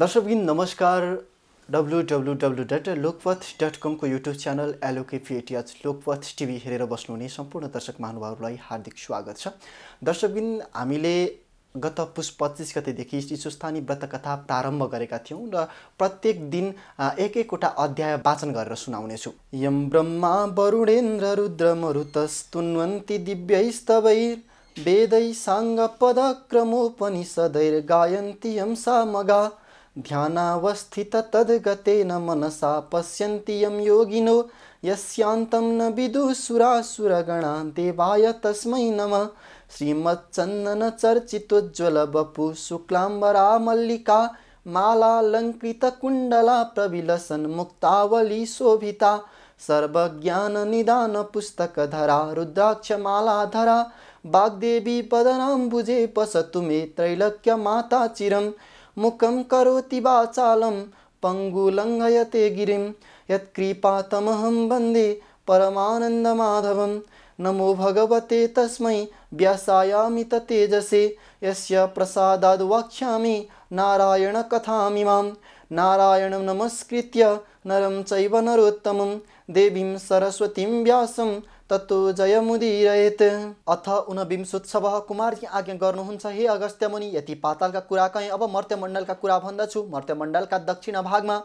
दर्शकबिन नमस्कार W W W dot Lokpath dot कमको युट्युब च्यानल एलोके लोकपथ टिभी हेरेर बस्नुहुने सम्पूर्ण दर्शक महानुभावहरूलाई हार्दिक स्वागत छ दर्शकबिन हामीले गत पुष पच्चिस गतेदेखि व्रत कथा प्रारम्भ गरेका थियौँ र प्रत्येक दिन एक एकवटा अध्याय वाचन गरेर सुनाउनेछु यम ब्रह्मा वरुणेन्द्र रुद्र मरुतस्तुन्वन्ति दिव्यैस्तवैर वेदै साङ्ग गायन्ती यम सामगा ध्यानावस्थिततद्गते न मनसा पश्यन्ति यं योगिनो यस्यान्तं न विदुसुरासुरगणा देवाय तस्मै नमः श्रीमच्चन्दनचर्चितोज्ज्वलवपुशुक्लाम्बरामल्लिका मालालङ्कृतकुण्डला प्रविलसन्मुक्तावली शोभिता सर्वज्ञाननिदानपुस्तकधरा रुद्राक्षमालाधरा पदनाम्बुजे पशतु मे चिरम् मुखं करोति वाचालं पङ्गुलङ्घयते गिरिं यत्कृपातमहं वन्दे परमानन्दमाधवं नमो भगवते तस्म व्यासायामि तेजसे यस्य प्रसादाद् वक्ष्यामि नारायणकथामिमां नारायणं नमस्कृत्य नरं चैव नरोत्तमं देवीं सरस्वतीं तत्तो जय मुदिरहेत अथ उन उनविंशोत्सव कुमारजी आज्ञा गर्नुहुन्छ हे अगस्त्य मुनि यति पातालका कुरा कहीँ अब मर्त्यमण्डलका कुरा भन्दछु मर्त्यमण्डलका दक्षिण भागमा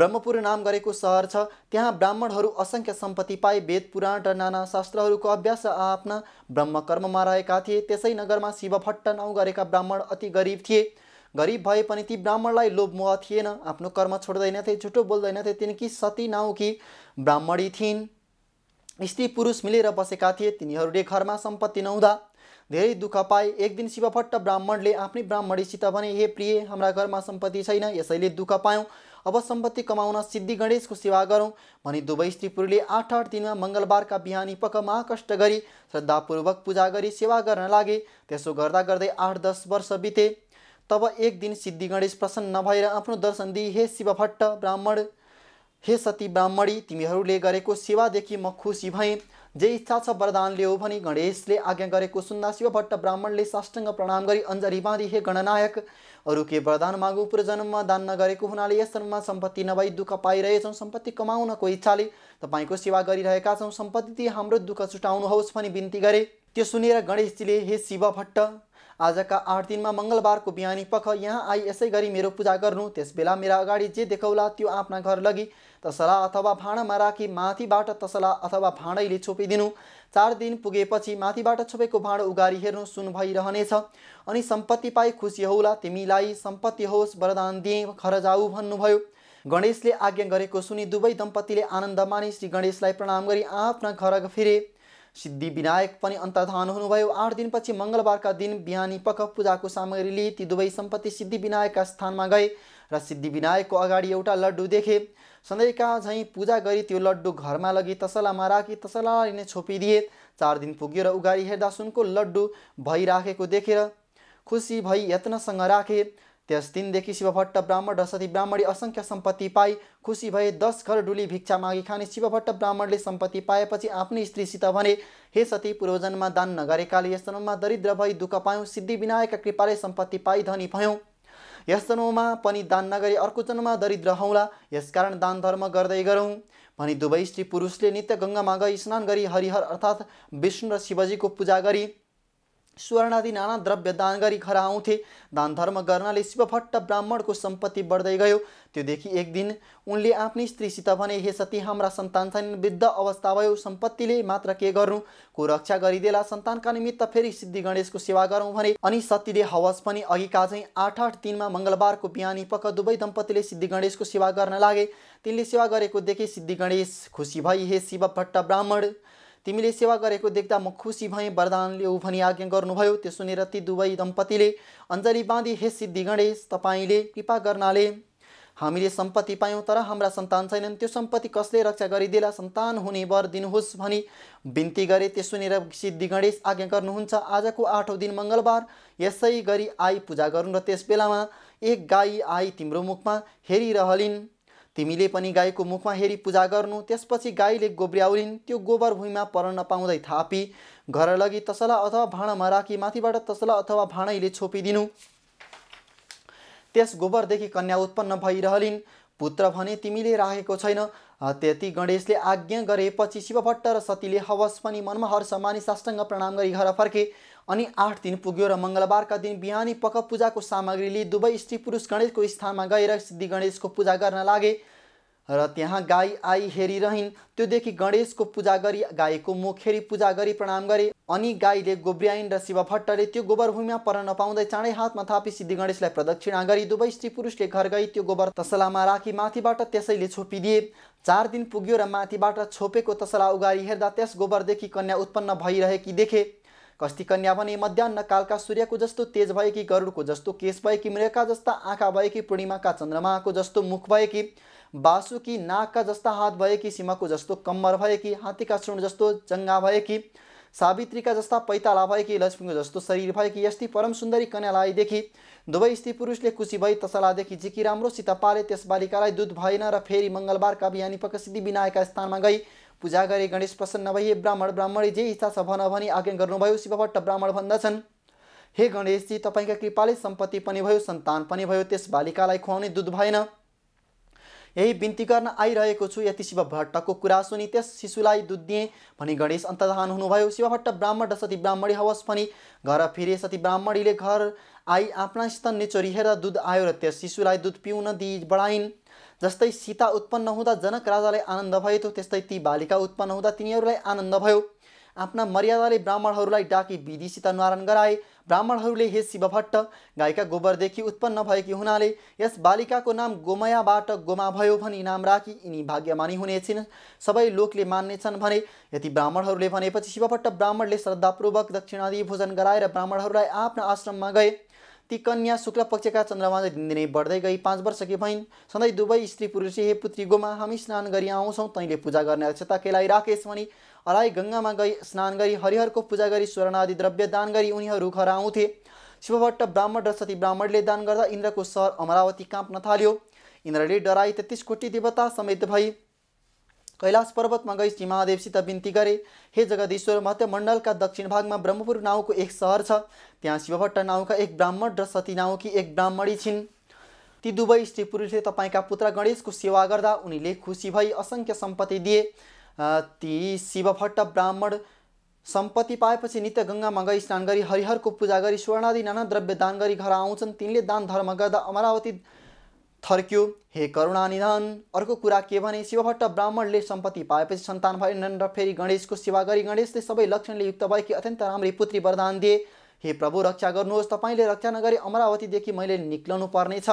ब्रह्मपुर नाम गरेको सहर छ त्यहाँ ब्राह्मणहरू असङ्ख्य सम्पत्ति पाए वेद पुराण र नाना शास्त्रहरूको अभ्यास आफ्ना ब्रह्मकर्ममा रहेका थिए त्यसै नगरमा शिवभट्ट नाउँ गरेका ब्राह्मण अति गरिब थिए गरिब भए पनि ती ब्राह्मणलाई लोभ मोह थिएन आफ्नो कर्म छोड्दैनथे झुटो बोल्दैनथे तिनकी सती नाउँ कि ब्राह्मणी थिइन् स्त्री पुरुष मिलेर बसेका थिए तिनीहरूले घरमा सम्पत्ति नहुँदा धेरै दुःख पाए एक दिन शिवभट्ट ब्राह्मणले आफ्नै ब्राह्मणीसित भने हे प्रिय हाम्रा घरमा सम्पत्ति छैन यसैले दुःख पायौँ अब सम्पत्ति कमाउन सिद्धि गणेशको सेवा गरौँ भने दुवै स्त्री पुरुषले आठ आठ दिनमा मङ्गलबारका बिहानी पख महाकष्ट गरी श्रद्धापूर्वक पूजा गरी सेवा गर्न लागे त्यसो गर्दा गर्दै आठ दस वर्ष बिते तब एक दिन सिद्धि गणेश प्रसन्न नभएर आफ्नो दर्शन दिए हे शिवभट्ट ब्राह्मण हे सती ब्राह्मणी तिमीहरूले गरेको सेवादेखि म खुसी भएँ जे इच्छा छ वरदान ल्याऊ भनी गणेशले आज्ञा गरेको सुन्दा भट्ट ब्राह्मणले साष्टङ्ग प्रणाम गरी अञ्जली बाँधी हे गणनायक अरू के वरदान मागु पूर्वजन्ममा दान नगरेको हुनाले यस जन्ममा सम्पत्ति नभई दुःख पाइरहेछौँ सम्पत्ति कमाउनको इच्छाले तपाईँको सेवा गरिरहेका छौँ सम्पत्ति हाम्रो दुःख छुटाउनुहोस् भनी बिन्ती गरे त्यो सुनेर गणेशजीले हे शिव भट्ट आजका आठ दिनमा मङ्गलबारको बिहानी पख यहाँ आई यसै गरी मेरो पूजा गर्नु त्यसबेला मेरा अगाडि जे देखौला त्यो आफ्ना घर लगी तसला अथवा भाँडामा राखी माथिबाट तसला अथवा भाँडैले छोपिदिनु चार दिन पुगेपछि माथिबाट छोपेको भाँडो उगारी हेर्नु सुन भइरहनेछ अनि सम्पत्ति पाए खुसी होला तिमीलाई सम्पत्ति होस् वरदान दिए खर जाऊ भन्नुभयो गणेशले आज्ञा गरेको सुनि दुवै दम्पतिले आनन्द माने श्री गणेशलाई प्रणाम गरी आफ्ना घर फिरे सिद्धिविनायक पनि अन्तर्धान हुनुभयो आठ दिनपछि मङ्गलबारका दिन बिहानी पख पूजाको सामग्री लिए ती दुवै सम्पत्ति सिद्धिविनायकका स्थानमा गए र सिद्धि विनायकको अगाडि एउटा लड्डु देखे सधैँका झैँ पूजा गरी त्यो लड्डु घरमा लगी तसलामा राखी तसलाले नै छोपिदिए चार दिन पुग्यो र उगारी हेर्दा सुनको लड्डु भइराखेको देखेर खुसी भई यत्नसँग राखे त्यस दिनदेखि शिवभट्ट ब्राह्मण र सती ब्राह्मणी असङ्ख्य सम्पत्ति पाई खुसी भए दस घर डुली भिक्षा मागी खाने शिवभट्ट ब्राह्मणले सम्पत्ति पाएपछि आफ्नै स्त्रीसित भने हे सती पूर्वजन्ममा दान नगरेकाले यस जन्ममा दरिद्र भई दुःख पायौँ सिद्धिविनायकका कृपाले सम्पत्ति पाई धनी भयौँ यस जन्ममा पनि दान नगरी अर्को जन्ममा दरिद्र हौँला यसकारण दान धर्म गर्दै गरौँ भनी दुवै स्त्री पुरुषले नित्य गङ्गामा गई स्नान गरी हरिहर अर्थात् विष्णु र शिवजीको पूजा गरी स्वर्ण आदि नाना द्रव्य दान गरी खरा आउँथे दान धर्म गर्नाले शिवभट्ट ब्राह्मणको सम्पत्ति बढ्दै गयो त्योदेखि एक दिन उनले आफ्नै स्त्रीसित भने हे सती हाम्रा सन्तान छन् वृद्ध अवस्था भयो सम्पत्तिले मात्र के गर्नु को रक्षा गरिदेला सन्तानका निमित्त फेरि सिद्धि गणेशको सेवा गरौँ भने अनि सतीले हवस पनि अघिका चाहिँ आठ आठ दिनमा मङ्गलबारको बिहानी पक्क दुवै दम्पतिले सिद्धि गणेशको सेवा गर्न लागे तिनले सेवा गरेको देखे सिद्धि गणेश खुसी भई हे शिवभट्ट ब्राह्मण तिमीले सेवा गरेको देख्दा म खुसी भएँ वरदानले ऊ भनी आज्ञा गर्नुभयो त्यो सुनेर ती दुवै दम्पतिले अञ्जली बाँधी हे सिद्धि गणेश तपाईँले कृपा गर्नाले हामीले सम्पत्ति पायौँ तर हाम्रा सन्तान छैनन् त्यो सम्पत्ति कसले रक्षा गरिदिएला सन्तान हुने वर दिनुहोस् भनी बिन्ती गरे त्यो सुनेर सिद्धि गणेश आज्ञा गर्नुहुन्छ आजको आठौँ दिन मङ्गलबार यसै गरी आई पूजा गरौँ र त्यस बेलामा एक गाई आई तिम्रो मुखमा हेरिरहलिन् तिमीले पनि गाईको मुखमा हेरी पूजा गर्नु त्यसपछि गाईले गोब्र्याउलिन् त्यो गोबर भुइँमा पर्न नपाउँदै थापी घर लगि तसला अथवा भाँडामा राखी माथिबाट तसला अथवा भाँडैले छोपिदिनु त्यस गोबरदेखि कन्या उत्पन्न भइरहलिन् पुत्र भने तिमीले राखेको छैन त्यति गणेशले आज्ञा गरेपछि शिवभट्ट र सतीले हवस पनि मनमा हर्ष मानिस साष्टाङ्ग प्रणाम गरी घर फर्के अनि आठ दिन पुग्यो र मङ्गलबारका दिन बिहानी पख पूजाको सामग्री लिई दुवै स्त्री पुरुष गणेशको स्थानमा गएर सिद्धि गणेशको पूजा गर्न लागे र त्यहाँ गाई आई हेरिरहन् त्योदेखि गणेशको पूजा गरी गाईको मुख हेरी पूजा गरी प्रणाम गरे अनि गाईले गोब्र्याइन् र शिव भट्टले त्यो गोबर भूमिमा पर्न नपाउँदै चाँडै हातमा थापी सिद्धि गणेशलाई प्रदक्षिणा गरी दुवै स्त्री पुरुषले घर गई त्यो गोबर तसलामा राखी माथिबाट त्यसैले छोपिदिए चार दिन पुग्यो र माथिबाट छोपेको तसला उगारी हेर्दा त्यस गोबरदेखि कन्या उत्पन्न भइरहेकी देखे कस्ती कन्या भने कालका सूर्यको जस्तो तेज भएकी गरुडको जस्तो केश भएकी मृगका जस्ता आँखा भएकी पूर्णिमाका चन्द्रमाको जस्तो मुख भएकी बासुकी नाकका जस्ता हात भएकी सीमाको जस्तो कम्मर भएकी हात्तीका श्रुण जस्तो जङ्गा भएकी सावित्रीका जस्ता पैताला भएकी लक्ष्मीको जस्तो शरीर भएकी यस्ती परम सुन्दरी देखि दुवै स्त्री पुरुषले खुसी भई तसलादेखि जिकी राम्रोसित पाले त्यस बालिकालाई दुध भएन र फेरि मङ्गलबारका बिहानी पक सिद्धि विनायका स्थानमा गई पूजा गरे गणेश प्रसन्न भए ब्राह्मण ब्राह्मणी जे इच्छा छ भन भनी आज्ञा गर्नुभयो शिवभट्ट ब्राह्मण भन्दछन् हे गणेशजी तपाईँका कृपाले सम्पत्ति पनि भयो सन्तान पनि भयो त्यस बालिकालाई खुवाउने दुध भएन यही बिन्ती गर्न आइरहेको छु यति शिवभट्टको कुरा सुनि त्यस शिशुलाई दुध दिएँ भनी गणेश अन्तधान हुनुभयो शिवभट्ट ब्राह्मण र सती ब्राह्मणी हवस् पनि घर फिरे सती ब्राह्मणीले घर आई आफ्ना स्तन निचोरी हेरेर दुध आयो र त्यस शिशुलाई दुध पिउन दिई बढाइन् जस्तै सीता उत्पन्न हुँदा जनक राजालाई आनन्द भए थियो त्यस्तै ती बालिका उत्पन्न हुँदा तिनीहरूलाई आनन्द भयो आफ्ना मर्यादाले ब्राह्मणहरूलाई डाकी विधिसित निवारण गराए ब्राह्मणहरूले हे शिवभट्ट गाईका गोबरदेखि उत्पन्न भएकी हुनाले यस बालिकाको नाम गोमयाबाट गोमा भयो भनी नाम राखी यिनी भाग्यमानी हुनेछन् सबै लोकले मान्नेछन् भने यति ब्राह्मणहरूले भनेपछि शिवभट्ट ब्राह्मणले श्रद्धापूर्वक दक्षिणादि भोजन गराएर ब्राह्मणहरूलाई आफ्ना आश्रममा गए ती कन्या शुक्ल पक्षका चन्द्रमा दिनदिनै बढ्दै गई पाँच वर्ष कि भइन् सधैँ दुवै स्त्री पुरुष हे पुत्री गोमा हामी स्नान गरी आउँछौँ तैँले पूजा गर्ने अक्षता केलाई राखेस् भने हराई गङ्गामा गई स्नान गरी हरिहरको पूजा गरी स्वर्ण आदि द्रव्य दान गरी उनीहरू घर आउँथे शिवभट्ट ब्राह्मण र सती ब्राह्मणले दान गर्दा इन्द्रको सर अमरावती काँप्न थाल्यो इन्द्रले डराई तेत्तिस कोटी देवता समेत भई कैलाश पर्वतमा गई महादेवसित बिन्ती गरे हे जगदीश्वर मण्डलका दक्षिण भागमा ब्रह्मपुर नाउँको एक सहर छ त्यहाँ शिवभट्ट नाउँका एक ब्राह्मण र सती नाउँकी एक ब्राह्मणी छिन् ती दुवै स्त्री पुरुषले तपाईँका पुत्र गणेशको सेवा गर्दा उनीले खुसी भई असङ्ख्य सम्पत्ति दिए ती शिवभट्ट ब्राह्मण सम्पत्ति पाएपछि नित्य गङ्गामा गई स्नान गरी हरिहरको पूजा गरी स्वर्णादि नाना द्रव्य दान गरी घर आउँछन् तिनले दान धर्म गर्दा अमरावती थर्क्यो हे करुणा निधन अर्को कुरा के भने शिवभट्ट ब्राह्मणले सम्पत्ति पाएपछि सन्तान भएनन् र फेरि गणेशको सेवा गरी गणेशले सबै लक्षणले युक्त भएकी अत्यन्त राम्री पुत्री वरदान दिए हे प्रभु रक्षा गर्नुहोस् तपाईँले रक्षा नगरी अमरावतीदेखि मैले निक्लनु पर्नेछ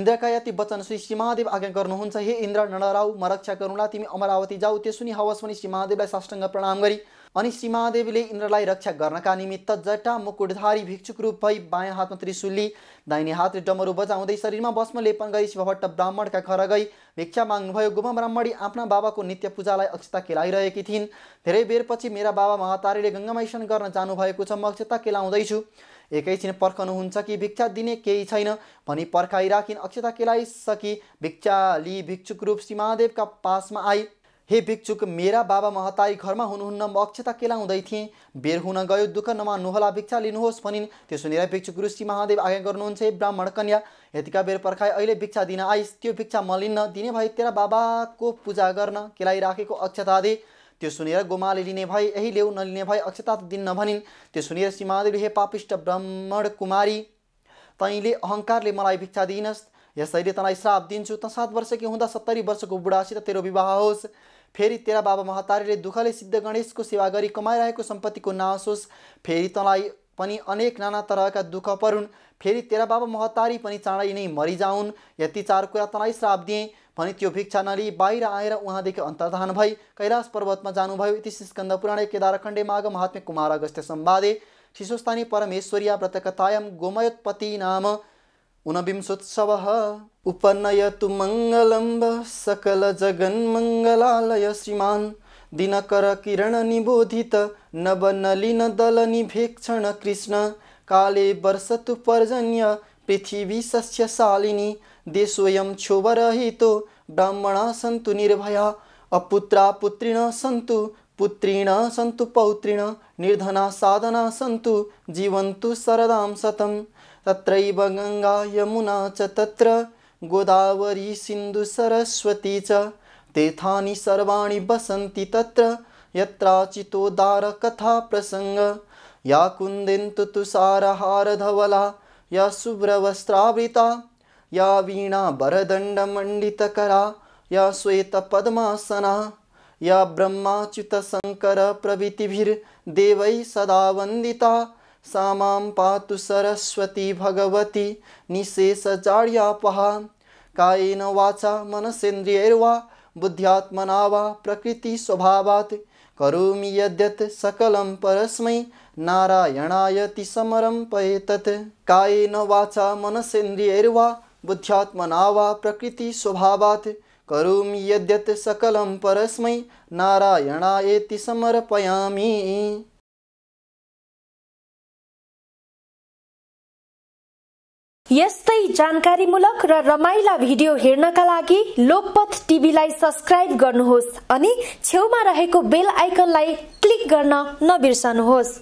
इन्द्रका यति वचन श्री सीमादेव आज्ञा गर्नुहुन्छ हे इन्द्र नडराउ म रक्षा गरौँला तिमी अमरावती जाऊ त्यो सुनि हवस् भने सीमादेवलाई साष्टङ्ग प्रणाम गरी अनि सीमादेवीले इन्द्रलाई रक्षा गर्नका निमित्त जटा मुकुटधारी भिक्षुक रूप भई बायाँ हातमा त्रिशुली दाहिने हातले डमरू बजाउँदै शरीरमा भस्म लेपन गरी शिवभट्ट ब्राह्मणका घर गई भिक्षा माग्नुभयो गुमा ब्राह्मणी आफ्ना बाबाको नित्य पूजालाई अक्षता केलाइरहेकी थिइन् धेरै बेरपछि मेरा बाबा महातारीले गङ्गामाइसन गर्न जानुभएको छ म अक्षता केलाउँदैछु एकैछिन पर्खनुहुन्छ कि भिक्षा दिने केही छैन भनी पर्खाइराखिन् अक्षता केलाइसकी भिक्षाली भिक्षुक रूप सीमादेवका पासमा आई हे भिक्षुक मेरा बाबा महताई घरमा हुनुहुन्न म अक्षता केलाउँदै थिएँ बेर हुन गयो दुःख नमान्नुहोला भिक्षा लिनुहोस् भनिन् त्यो सुनेर भिक्षुक ऋषि महादेव आज्ञा गर्नुहुन्छ हे ब्राह्मण कन्या यतिका बेर पर्खाए अहिले भिक्षा दिन आइस त्यो भिक्षा म दिने भए तेरा बाबाको पूजा गर्न राखेको अक्षता दे त्यो सुनेर गोमाले लिने भए यही ल्याउ नलिने भए अक्षता त दिन्न भनिन् त्यो सुनेर श्री महादेव हे पापिष्ट ब्राह्मण कुमारी तैँले अहङ्कारले मलाई भिक्षा दिइनस् यसैले तँलाई श्राप दिन्छु त सात वर्षकी हुँदा सत्तरी वर्षको बुढासित तेरो विवाह होस् फेरि तेरा बाबा महतारीले दुःखले सिद्ध गणेशको सेवा गरी कमाइरहेको सम्पत्तिको नासोस् फेरि तँलाई पनि अनेक नाना तरहका दुःख परुन् फेरि तेरा बाबा महतारी पनि चाँडै नै मरिजाउन् यति चार कुरा तँलाई श्राप दिएँ भने त्यो भिक्षा नली बाहिर आएर उहाँदेखि अन्तर्धान भई कैलाश पर्वतमा जानुभयो इति स्कन्द पुराणे केदारखण्डे माघ महात्मे कुमार अगस्त्य सम्वादे शिशुस्थानी परमेश्वरिया व्रतकथायम गोमयोत्पति नाम उनविंशोत्सवः उपनयतु मङ्गलम्ब सकलजगन्मङ्गलालय श्रीमान् दलनि भेक्षण कृष्ण काले वर्षतु पर्जन्य पृथिवी सस्यशालिनी देशोऽयं क्षोभरहितो ब्राह्मणा सन्तु निर्भया अपुत्रा पुत्रिण सन्तु पुत्रिण सन्तु पौत्रिण निर्धना साधना सन्तु जीवन्तु सरदां शतम् तत्रैव गङ्गा यमुना च तत्र गोदावरी सिन्धुसरस्वती च तेथानि सर्वाणि वसन्ति तत्र यत्राचितोदारकथाप्रसङ्ग या कुन्दन्तु तुषारहारधवला या सुब्रवस्त्रावृता या वीणा वरदण्डमण्डितकरा या श्वेतपद्मासना या ब्रह्माच्युतशङ्करप्रभृतिभिर्देवैः सदा वन्दिता सा मां पातु सरस्वती भगवती पहा कायेन वाचा मनसेन्द्रियैर्वा बुद्ध्यात्मना वा प्रकृतिस्वभावात् करोमि यद्यत् सकलं परस्मै नारायणायति समरं कायेन वाचा मनसेन्द्रियैर्वा बुद्ध्यात्मना वा प्रकृतिस्वभावात् करोमि यद्यत् सकलं परस्मै नारायणायेति समर्पयामि यस्तै जानकारीमूलक र रमाइला भिडियो हेर्नका लागि लोकपथ टिभीलाई सब्सक्राइब गर्नुहोस् अनि छेउमा रहेको बेल आइकनलाई क्लिक गर्न नबिर्सनुहोस्